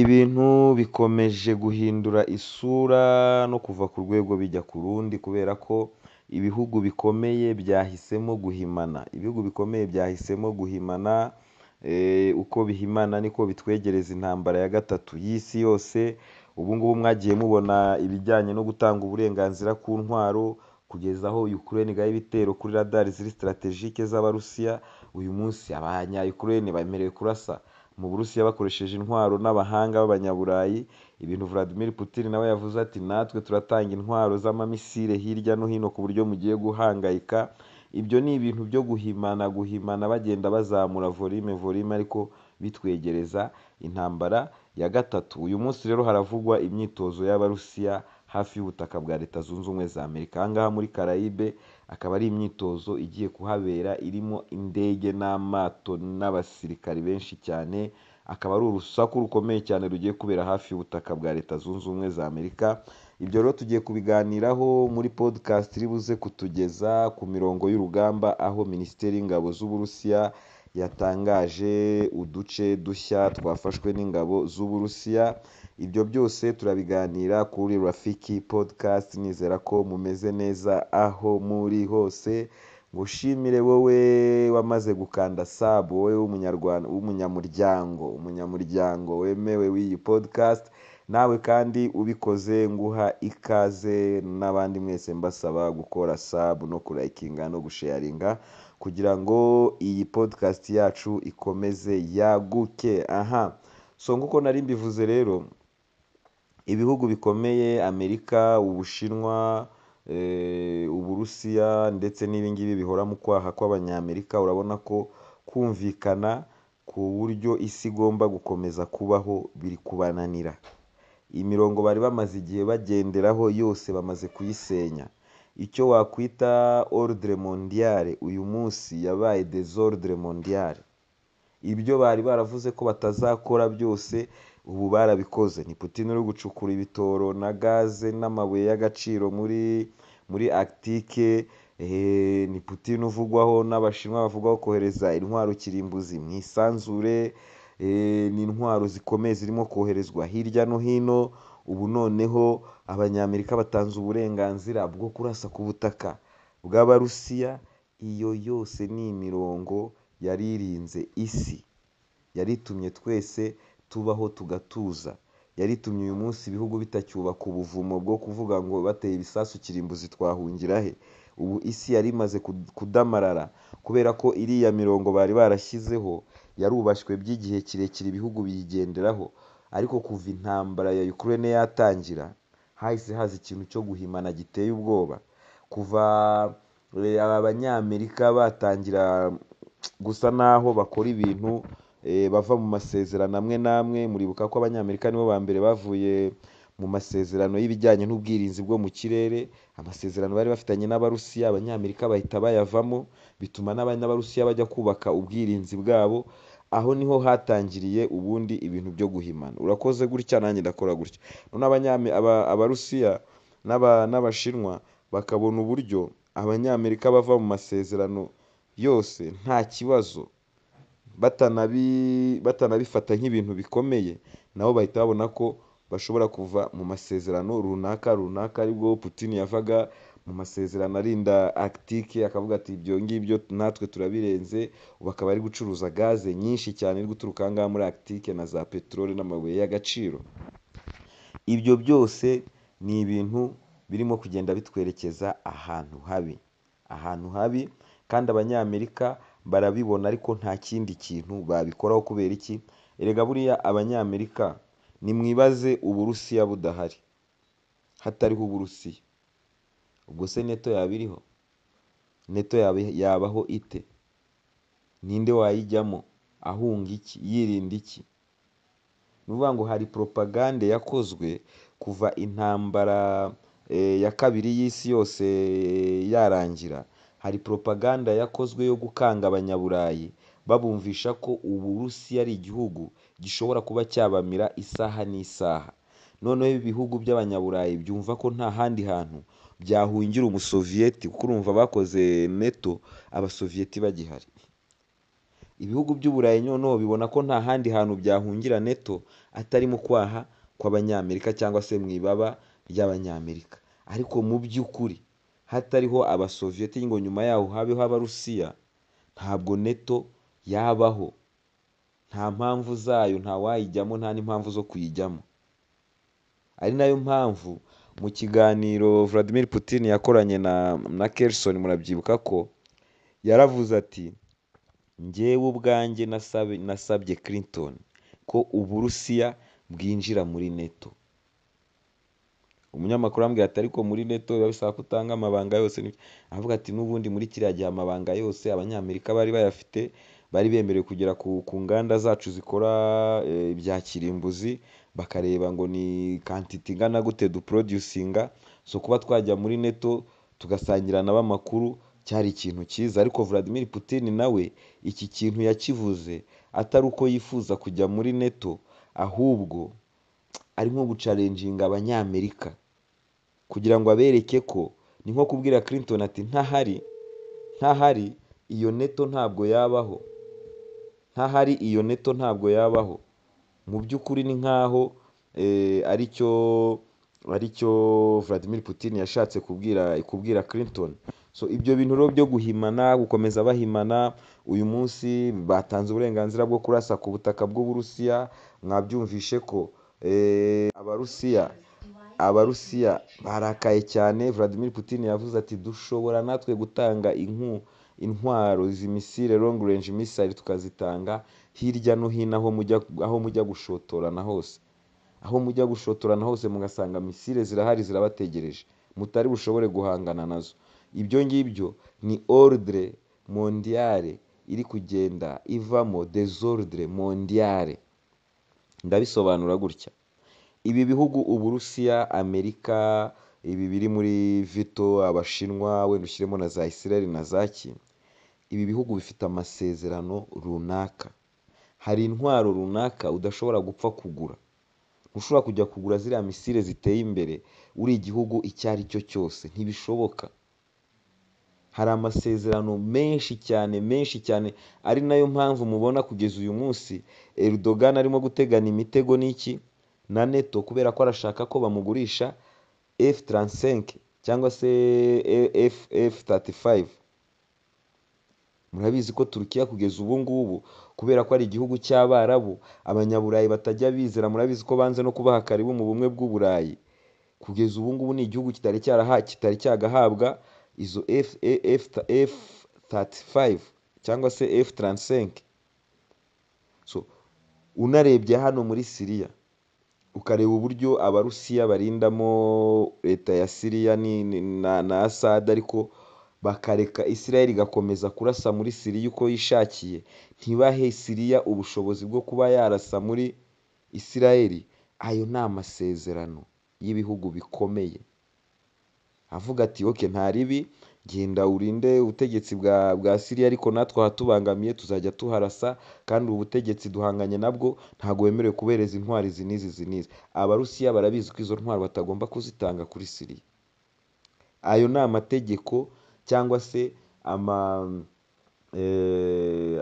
Ibintu bikomeje guhindura isura no kuva ku rwego bijya ku rundi kubera ko ibihugu bikomeye byahisemo guhimana, ibihugu bikomeye byahisemo guhimana, eh, uko bihimana niko bitwegereza intambara ya gatatu y'isi yose, ubu mwagiye mubona ibijyanye no gutanga uburenganzira ku ntwaro, kugeza aho Ukraine igaha ibitero kuri radari ziri sitaratejike z'Abarusiya, uyu munsi Abanya Ukraine bemerewe kurasa. mu Burusiya bakoresheje intwaro n'abahanga b'Abanyaburayi ibintu Vladimir Putin nawe yavuze ati natwe turatanga intwaro z’amamisire hirya no hino ku buryo mugiye guhangayika ibyo ni ibintu byo guhimana guhimana bagenda bazamura volume volume ariko bitwegereza intambara ya gatatu uyu munsi rero haravugwa imyitozo y'Abarusiya hafi y'ubutaka bwa Leta Zunze Ubumwe za Amerika aha muri Karayibe. akaba ari imyitozo igiye kuhabera irimo indege n'amato n'abasirikari benshi cyane, akaba ari urusaku rukomeye cyane rugiye kubera hafi y'ubutaka bwa Leta Zunze Ubumwe za Amerika, ibyo rero tugiye kubiganiraho muri podcast iri buze kutugeza ku mirongo y'urugamba, aho Minisiteri y'Ingabo z'Uburusiya yatangaje uduce dushya twafashwe n'ingabo z'Uburusiya ibyo byose turabiganira kuri rafiki podcast nizera ko mumeze neza aho muri hose ngushimire wowe wamaze gukanda sabu wowe w'umunyarwanda w'umunyamuryango umunyamuryango wemewe w'iyi podcast nawe kandi ubikoze nguha ikaze n'abandi mwese mbasaba gukora sabu no kurayikinga no gusheyaringa kugira ngo iyi podcast yacu ikomeze yaguke aha so nk'uko nari mbivuze rero Ibihugu bikomeye Amerika, Ubushinwa, eh, Uburusiya ndetse n'ibi ngibi bihora mu kwaha kw'Abanyamerika, urabona ko kumvikana ku buryo isi igomba gukomeza kubaho biri kubananira. Imirongo bari bamaze igihe bagenderaho yose bamaze kuyisenya. Icyo wakwita ordre mondiale uyu munsi yabaye desordre mondiale. Ibyo bari baravuze ko batazakora byose ubu barabikoze ni Putin uri gucukura ibitoro na gaze n'amabuye y'agaciro muri muri Arctique eh, ni Putin uvugwaho n'Abashinwa bavugwaho kohereza intwaro kirimbuzi mu isanzure eh, ni intwaro zikomeye zirimo koherezwa hirya no hino ubu noneho abanyamerika batanze uburenganzira bwo kurasa ku butaka bw'abarusiya iyo yose ni imirongo yari isi yaritumye itumye twese tubaho tugatuza yaritumye uyu munsi ibihugu bitacyubaka ubuvumo bwo kuvuga ngo bateye ibisasu kirimbuzi twahungira he ubu isi yari imaze kudamarara kubera ko iriya mirongo bari barashyizeho yarubashywe by'igihe kirekire ibihugu biyigenderaho ariko kuva intambara ya Ukraine yatangira hahise haza ikintu cyo guhimana giteye ubwoba kuva eh, banyamerika batangira gusa naho bakora ibintu Eh, bava mu masezerano amwe n'amwe muribuka ko abanyamerika nibo ba mbere bavuye mu masezerano y'ibijyanye n'ubwirinzi bwo mu kirere amasezerano bari bafitanye n'abarusiya abanyamerika bahita bayavamo bituma n'abanyabarusiya bajya kubaka ubwirinzi bwabo aho niho hatangiriye ubundi ibintu byo guhimana urakoze gutya nanjye ndakora gutya none abarusiya n'abashinwa bakabona uburyo abanyamerika bava mu masezerano yose nta kibazo batanabifata nk'ibintu bikomeye nabo bahita babona ko bashobora kuva mu masezerano runaka runaka aribwo Putin yavaga mu masezerano arinda Arctique akavuga ati ibyo ngibyo natwe turabirenze bakaba ari gucuruza gaze nyinshi cyane iri guturuka aha ngaha muri Arctique na za peteroli n'amabuye y'agaciro. Ibyo byose ni ibintu birimo kugenda bitwerekeza ahantu habi, ahantu habi kandi Abanyamerika barabibona ariko nta kindi kintu babikoraho kubera iki erega buriya abanyamerika nimwibaze uburusiya budahari hatariho uburusiya ubwo se neto yaba iriho neto yabaho ite ninde wayijyamo ahunga iki yirinda iki ni ukuvuga ngo hari poropagande yakozwe kuva intambara eh, ya kabiri y'isi yose yarangira hari propaganda yakozwe yo gukanga abanyaburayi babumvisha ko uburusiya ari igihugu gishobora kuba cyabamira isaha n'isaha noneho ibihugu by'abanyaburayi byumva ko nta handi hantu byahungira umusoviyeti kuko urumva bakoze neto abasoviyeti bagihari ibihugu by'uburayi noneho bibona ko nta handi hantu byahungira neto atari mu kwaha kw'abanyamerika cyangwa se mu ibaba ry'abanyamerika ariko mu by'ukuri hatariho abasoviyeti ngo nyuma yaho habeho abarusiya ntabwo neto yabaho nta mpamvu zayo nta ntawayijyamo nta n'impamvu zo kuyijyamo ari nayo mpamvu mu kiganiro Vladimir Putin yakoranye na Kelson murabyibuka ko yaravuze ati njyewe ubwanjye nasabye Clinton ko uburusiya bwinjira muri neto Umunyamakuru arambwira ati ariko muri neto biba bisaba ko utanga amabanga yose, avuga ati n'ubundi muri kiriya gihe amabanga yose abanyamerika bari bayafite, bari bemerewe kugera ku nganda zacu zikora e, ibya kirimbuzi, bakareba ngo ni kantite ingana gute duproducinga, so kuba twajya muri neto tugasangira nabo amakuru cyari ikintu cyiza, ariko Vladimir Putin nawe iki kintu yakivuze atari uko yifuza kujya muri neto ahubwo. ari nko gucarenjinga abanyamerika kugira ngo abereke ko ni nko kubwira Clinton ati ntahari ntahari iyo neto ntabwo yabaho ntahari iyo neto ntabwo yabaho mu by'ukuri ni nk'aho eh, aricyo aricyo Vladimir Putin yashatse kubwira kubwira Clinton so ibyo bintu rero byo guhimana gukomeza bahimana uyu munsi batanze uburenganzira bwo kurasa ku butaka bw'Uburusiya mwabyumvishe ko Eh, abarusiya abarusiya barakaye cyane vladimir putin yavuze ati dushobora natwe gutanga inku intwaro izi misile long range missile tukazitanga hirya no hino aho mujya gushotorana hose aho mujya gushotorana hose mugasanga misile zirahari zirabategereje mutari bushobore guhangana nazo ibyo ngibyo ni ordre mondiyare iri kugenda ivamo desordre mondiale. ndabisobanura gutya ibi bihugu uburusiya amerika ibi biri muri vito abashinwa wenda ushyiremo na za isiraheli na za ki ibi bihugu bifite amasezerano runaka hari intwaro runaka udashobora gupfa kugura ntushobora kujya kugura ziriya misile ziteye imbere uri igihugu icyo ari cyo cyose ntibishoboka hari amasezerano menshi cyane menshi cyane ari nayo mpamvu mubona kugeza uyu munsi Erdogan arimo gutegana imitego n'iki na neto kubera ko arashaka ko bamugurisha F taransenke cyangwa se efu tatifayive murabizi ko turukiya kugeza ubu ngubu kubera ko ari igihugu cy'abarabu abanyaburayi batajya bizera murabizi ko banze no kubaha karibu mu bumwe bw'uburayi kugeza ubu ngubu ni igihugu kitari cyagahabwa izo efu thirty cyangwa se efu taransenke unarebye hano muri siriya ukareba uburyo abarusiya barindamo leta ya siriya na asada ariko bakareka israel igakomeza kurasa muri siriya uko yishakiye ntibahe siriya ubushobozi bwo kuba yarasa muri israel ayo ni amasezerano y'ibihugu bikomeye avuga ati oke nta ribi genda urinde ubutegetsi bwa bwa siriya ariko natwe ahatubangamiye tuzajya tuharasa kandi ubu butegetsi duhanganye nabwo ntabwo wemerewe kubereza intwari izi n'izi izi n'izi abarusiya barabizi ko izo ntwaro batagomba kuzitanga kuri siriya ayo ni amategeko cyangwa se ama eh,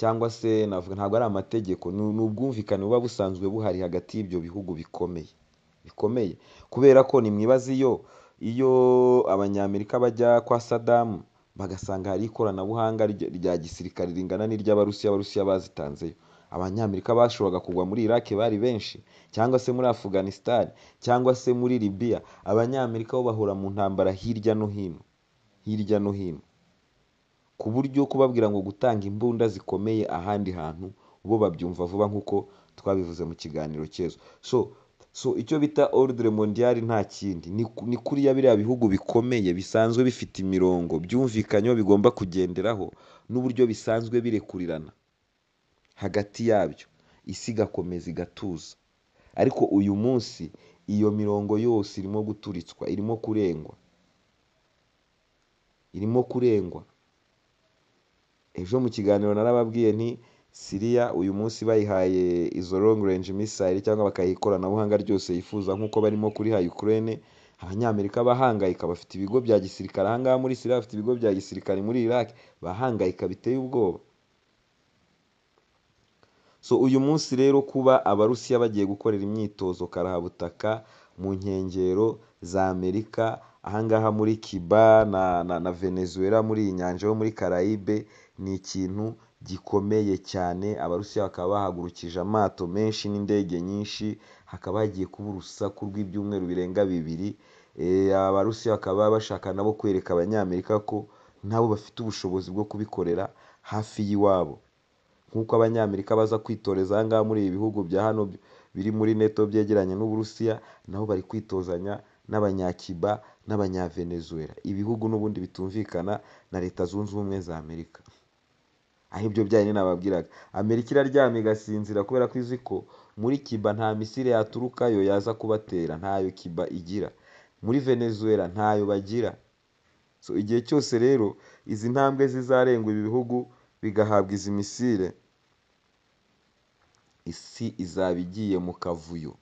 cyangwa se navuga ntabwo ari amategeko ni ubwumvikane buba busanzwe buhari hagati y'ibyo bihugu bikomeye. bikomeye kubera ko nimwibaze iyo iyo abanyamerika bajya kwa sadamu bagasanga hari ikoranabuhanga rya gisirikare ringana n'iry'abarusiya abarusiya bazitanzeyo abanyamerika bashoboraga kugwa muri iraki bari benshi cyangwa se muri afuganisitani cyangwa se muri Libya abanyamerika bo bahora mu ntambara hirya no hino hirya no hino ku buryo kubabwira ngo gutanga imbunda zikomeye ahandi hantu bo babyumva vuba nk'uko twabivuze mu kiganiro cy'ejo so so icyo bita ordre mondiale nta kindi ni kuriya biriya bihugu bikomeye bisanzwe bifite imirongo byumvikanyeho bigomba kugenderaho n'uburyo bisanzwe birekurirana hagati yabyo isi igakomeza igatuza ariko uyu munsi iyo mirongo yose irimo guturitswa irimo kurengwa irimo kurengwa ejo mu kiganiro narababwiye nti Siriya uyu munsi bayihaye izo long range missile cyangwa bakayiha ikoranabuhanga ryose yifuza nk'uko barimo kuriha Ukraine, abanyamerika bahangayika bafite ibigo bya gisirikare aha muri Siriya bafite ibigo bya gisirikare muri Iraq bahangayika biteye ubwoba. So uyu munsi rero kuba Abarusiya bagiye gukorera imyitozo karahabutaka mu nkengero za Amerika aha ngaha muri Cuba na Venezuela muri iyi nyanja yo muri Karayibe ni ikintu gikomeye cyane abarusiya bakaba bahagurukije amato menshi n'indege nyinshi hakaba hagiye kuba urusaku rw'ibyumweru birenga bibiri eh, abarusiya bakaba bashaka nabo kwereka abanyamerika ko nabo bafite ubushobozi bwo kubikorera hafi y'iwabo nk'uko abanyamerika baza kwitoreza aha ngaha muri ibi bihugu bya hano biri muri neto byegeranye n'uburusiya nabo bari kwitozanya n'abanyakiba n'abanyavenezuela ibihugu n'ubundi bitumvikana na leta zunze ubumwe za amerika. aho ibyo byanyu nababwiraga amerika iraryama igasinzira kubera ko izi ko muri kiba nta misile yaturukayo yaza kubatera ntayo kiba igira muri venezuela ntayo bagira so igihe cyose rero izi ntambwe zizarengwa ibihugu bigahabwa izi misile isi izaba igiye mu kavuyo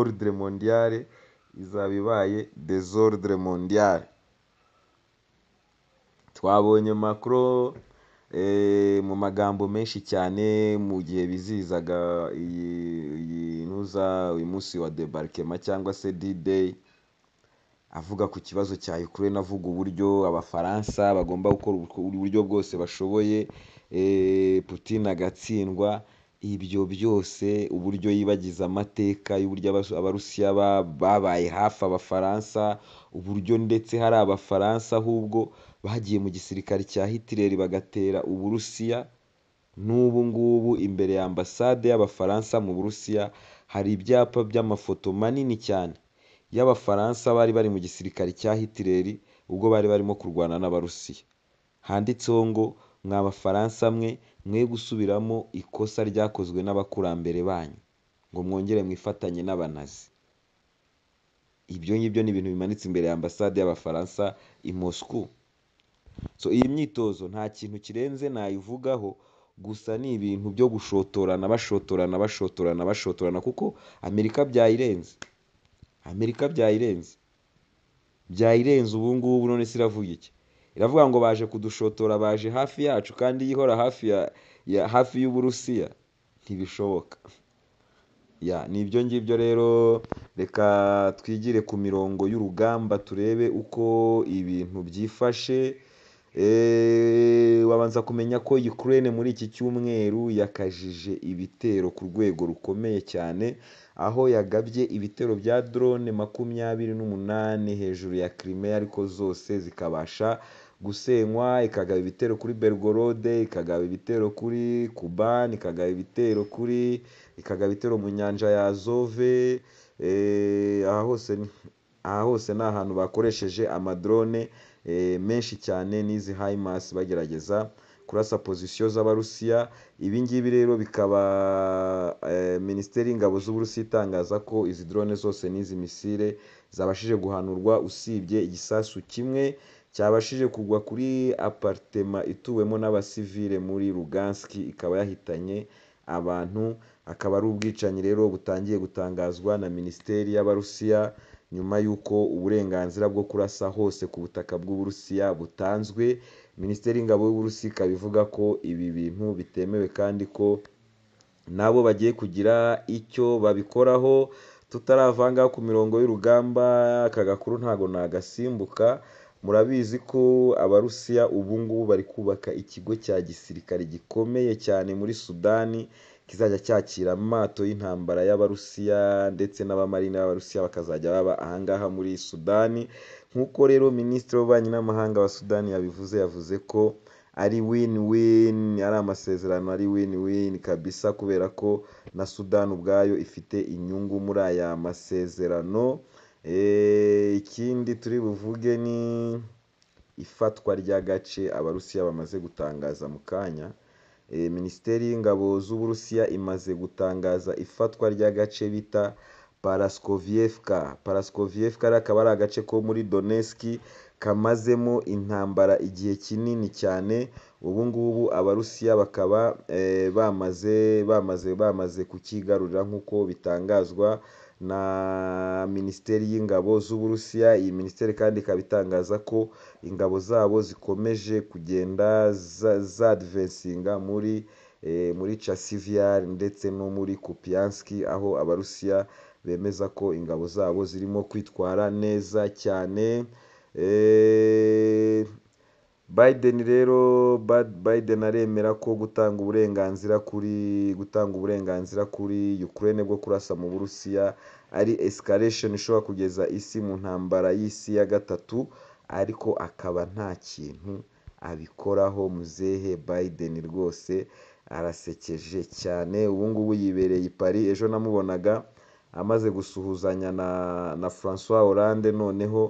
ordre mondiale izaba ibaye desordre mondiale twabonye macron Eh, mu magambo menshi cyane mu gihe bizihizaga uyu munsi wa debarikema cyangwa se D-Day avuga ku kibazo cya Ukraine avuga uburyo abafaransa bagomba gukora uburyo bwose bashoboye eh, Putin agatsindwa ibyo byose uburyo yibagiza amateka y'uburyo abarusiya babaye hafi abafaransa uburyo ndetse hari abafaransa ahubwo bagiye mu gisirikare cya hitireri bagatera uburusiya n'ubu ngubu imbere ya ambasade y'abafaransa mu burusiya hari ibyapa by'amafoto manini cyane y'abafaransa bari bari mu gisirikare cya hitireri ubwo bari barimo kurwana n'abarusiya handitseho ngo mwa Bafaransa mwe, mwe gusubiramo ikosa ryakozwe n'abakurambere banyu, ngo mwongere mwifatanye n'abanazi. Ibyo ngibyo ni ibintu bimanitse imbere ya ambasade y'Abafaransa i Moscou. So iyi myitozo nta kintu kirenze nayivugaho, gusa ni ibintu byo gushotorana bashotorana bashotorana bashotorana kuko Amerika byayirenze. Amerika byayirenze. Byayirenze ubu ngubu none se iravuga iki? iravuga ngo baje kudushotora baje hafi yacu kandi iyo ihora hafi y'uburusiya ntibishoboka ya ni ibyo ngibyo rero reka twigire ku mirongo y'urugamba turebe uko ibintu byifashe eh, wabanza kumenya ko Ukraine muri iki cyumweru yakajije ibitero ku rwego rukomeye cyane aho yagabye ibitero bya drone makumyabiri n'umunani hejuru ya Crimea ariko zose zikabasha gusenywa ikagaba ibitero kuri bergorode ikagaba ibitero kuri kubani ikagaba ibitero kuri ikagaba ibitero mu nyanja ya zove eh, aha hose aha hose ni ahantu bakoresheje amadrone eh, menshi cyane n'izi hayimasi bagerageza kurasa pozisiyo z'abarusiya ibi ngibi rero bikaba eh, minisiteri y'ingabo z'uburusiya itangaza ko izi drone zose n'izi misile zabashije guhanurwa usibye igisasu kimwe cyabashije kugwa kuri aparitema ituwemo n'abasivile muri Lugansk ikaba yahitanye abantu akaba ari ubwicanyi rero butangiye gutangazwa na Minisiteri y'Abarusiya nyuma y'uko uburenganzira bwo kurasa hose ku butaka bw'Uburusiya butanzwe Minisiteri y'Ingabo y'Uburusiya ikaba ivuga ko ibi bintu bitemewe kandi ko nabo bagiye kugira icyo babikoraho tutaravanga ku mirongo y'urugamba aka gakuru ntago nagasimbuka. murabizi ko abarusiya ubu ngubu bari kubaka ikigo cya gisirikare gikomeye cyane muri sudani kizajya cyakira amato y'intambara y'abarusiya ndetse n'abamarine b'abarusiya bakazajya baba aha ngaha muri sudani nk'uko rero minisitiri w'ububanyi n'amahanga wa sudani yabivuze yavuze ko ari win win ari amasezerano ari win win kabisa kubera ko na sudani ubwayo ifite inyungu muri aya masezerano Eh, ikindi turi buvuge ni ifatwa ry'agace Abarusiya bamaze gutangaza mu kanya, eh, Minisiteri y'Ingabo z'Uburusiya imaze gutangaza ifatwa ry'agace bita Paraskovyevka, Paraskovyevka akaba ari agace ko muri Donetsk kamazemo intambara igihe kinini cyane, ubu ngubu Abarusiya bakaba eh, bamaze bamaze bamaze kukigarurira nk'uko bitangazwa. na Minisiteri y'Ingabo z'Uburusiya, iyi minisiteri kandi ikaba itangaza ko ingabo zabo zikomeje kugenda zadvensinga muri eh, muri Chasivyar ndetse no muri Kupiansk aho Abarusiya bemeza ko ingabo zabo zirimo kwitwara neza cyane. Eh, Biden rero Biden aremera ko gutanga uburenganzira kuri gutanga uburenganzira kuri Ukraine bwo kurasa mu Burusiya ari escalation ishobora kugeza isi mu ntambara y'isi ya gatatu ariko akaba nta kintu abikoraho muzehe Biden rwose arasekeje cyane ubu ngubu yibereye i Paris ejo namubonaga amaze gusuhuzanya na François Hollande noneho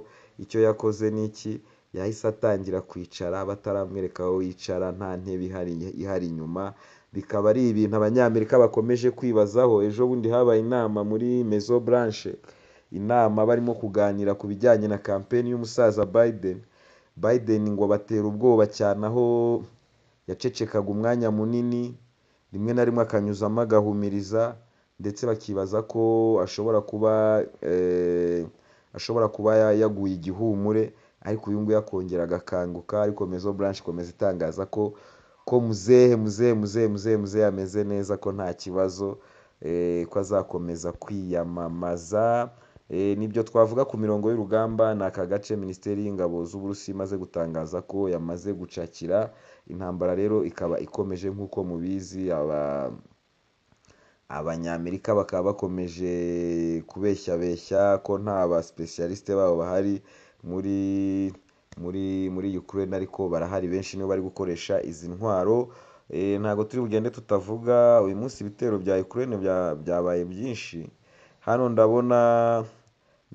icyo yakoze ni iki yahise atangira kwicara bataramwereka aho yicara nta ntebe ihari inyuma bikaba ari ibintu abanyamerika bakomeje kwibazaho ejo bundi habaye inama muri mezo buranche inama barimo kuganira ku bijyanye na kampeni y'umusaza Biden Biden ngo batera ubwoba cyane aho yacecekaga umwanya munini rimwe na rimwe akanyuzamo agahumiriza ndetse bakibaza ko ashobora kuba eh, ashobora kuba yaguye igihumure ariko uyu nguyu akongera agakanguka ariko Maison Blanche ikomeza itangaza ko ko muzehe muzehe muzehe muzehe muzehe ameze neza ko nta kibazo eh, ko azakomeza kwiyamamaza eh, nibyo twavuga ku mirongo y'urugamba ni aka gace minisiteri y'ingabo z'uburusi imaze gutangaza ko yamaze gucakira intambara rero ikaba ikomeje nk'uko mubizi abanyamerika bakaba bakomeje kubeshyabeshya ko nta basipesiyalisite babo bahari muri muri muri Ukraine ariko barahari benshi nibo bari gukoresha izi ntwaro eh, ntabwo turi bugende tutavuga uyu munsi ibitero bya Ukraine byabaye byinshi hano ndabona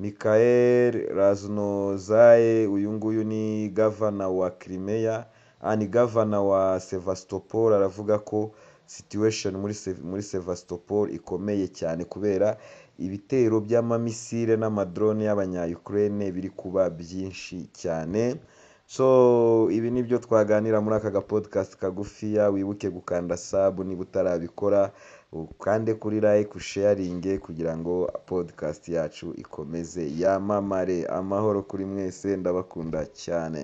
Mikhail Raznozaye uyu nguyu ni gavana wa Crimea ah, ni gavana wa Sevastopol aravuga ko situation muri Sevastopol ikomeye cyane kubera Ibitero by'amamisile n'amadrone y'abanya Ukraine biri kuba byinshi cyane, so ibi nibyo twaganira muri aka gapodcast kagufiya, wibuke gukanda sabu niba utarabikora, ukande kuri like usharinge kugira ngo podcast yacu ikomeze yamamare, amahoro kuri mwese ndabakunda cyane.